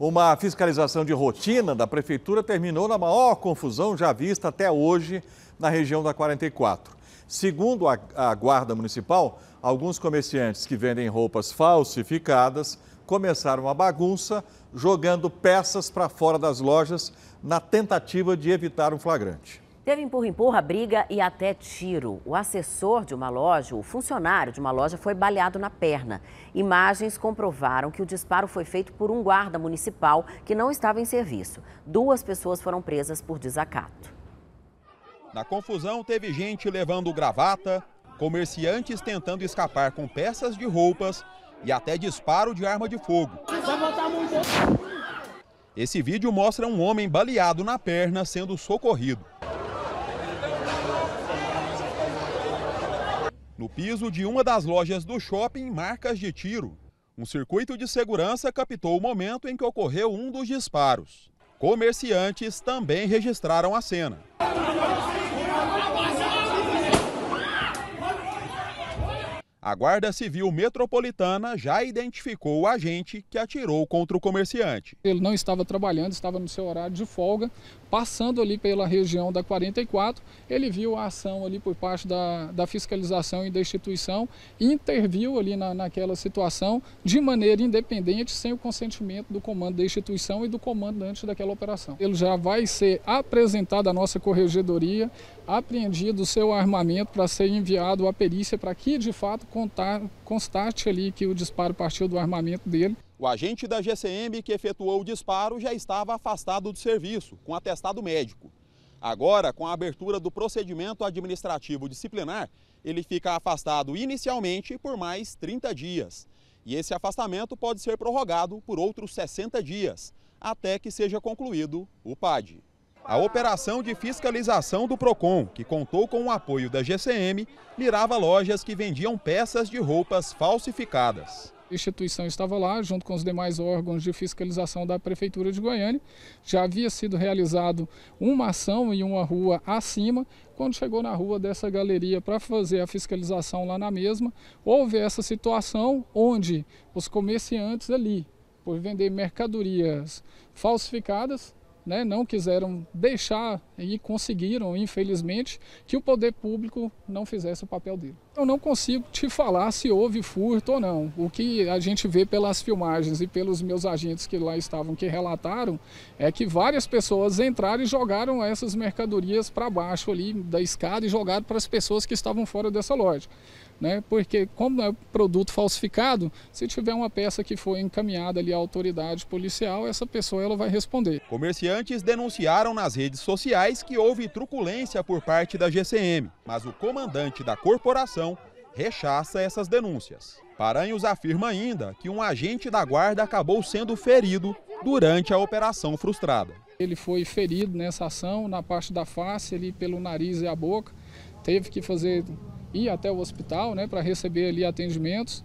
Uma fiscalização de rotina da prefeitura terminou na maior confusão já vista até hoje na região da 44. Segundo a, a Guarda Municipal, alguns comerciantes que vendem roupas falsificadas começaram a bagunça jogando peças para fora das lojas na tentativa de evitar um flagrante. Teve empurra-empurra, briga e até tiro. O assessor de uma loja, o funcionário de uma loja, foi baleado na perna. Imagens comprovaram que o disparo foi feito por um guarda municipal que não estava em serviço. Duas pessoas foram presas por desacato. Na confusão, teve gente levando gravata, comerciantes tentando escapar com peças de roupas e até disparo de arma de fogo. Esse vídeo mostra um homem baleado na perna sendo socorrido. no piso de uma das lojas do shopping Marcas de Tiro. Um circuito de segurança captou o momento em que ocorreu um dos disparos. Comerciantes também registraram a cena. A Guarda Civil Metropolitana já identificou o agente que atirou contra o comerciante. Ele não estava trabalhando, estava no seu horário de folga, passando ali pela região da 44, ele viu a ação ali por parte da, da fiscalização e da instituição, interviu ali na, naquela situação de maneira independente, sem o consentimento do comando da instituição e do comandante daquela operação. Ele já vai ser apresentado à nossa corregedoria, apreendido o seu armamento para ser enviado à perícia para que de fato contar, constate ali que o disparo partiu do armamento dele. O agente da GCM que efetuou o disparo já estava afastado do serviço, com atestado médico. Agora, com a abertura do procedimento administrativo disciplinar, ele fica afastado inicialmente por mais 30 dias. E esse afastamento pode ser prorrogado por outros 60 dias, até que seja concluído o PAD. A operação de fiscalização do PROCON, que contou com o apoio da GCM, mirava lojas que vendiam peças de roupas falsificadas. A instituição estava lá, junto com os demais órgãos de fiscalização da Prefeitura de Goiânia. Já havia sido realizado uma ação em uma rua acima. Quando chegou na rua dessa galeria para fazer a fiscalização lá na mesma, houve essa situação onde os comerciantes ali, por vender mercadorias falsificadas, né, não quiseram deixar e conseguiram, infelizmente, que o poder público não fizesse o papel dele. Eu não consigo te falar se houve furto ou não. O que a gente vê pelas filmagens e pelos meus agentes que lá estavam que relataram é que várias pessoas entraram e jogaram essas mercadorias para baixo ali da escada e jogaram para as pessoas que estavam fora dessa loja né? Porque como é produto falsificado, se tiver uma peça que foi encaminhada ali à autoridade policial, essa pessoa ela vai responder. Comerciantes denunciaram nas redes sociais que houve truculência por parte da GCM, mas o comandante da corporação rechaça essas denúncias. Paranhos afirma ainda que um agente da guarda acabou sendo ferido durante a operação frustrada. Ele foi ferido nessa ação, na parte da face, ali pelo nariz e a boca, teve que fazer ir até o hospital né, para receber ali atendimentos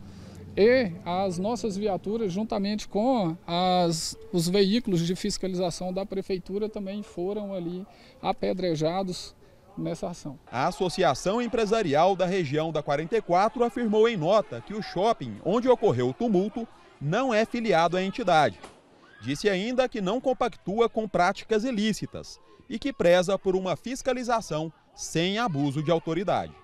e as nossas viaturas, juntamente com as, os veículos de fiscalização da prefeitura, também foram ali apedrejados nessa ação. A Associação Empresarial da Região da 44 afirmou em nota que o shopping onde ocorreu o tumulto não é filiado à entidade. Disse ainda que não compactua com práticas ilícitas e que preza por uma fiscalização sem abuso de autoridade.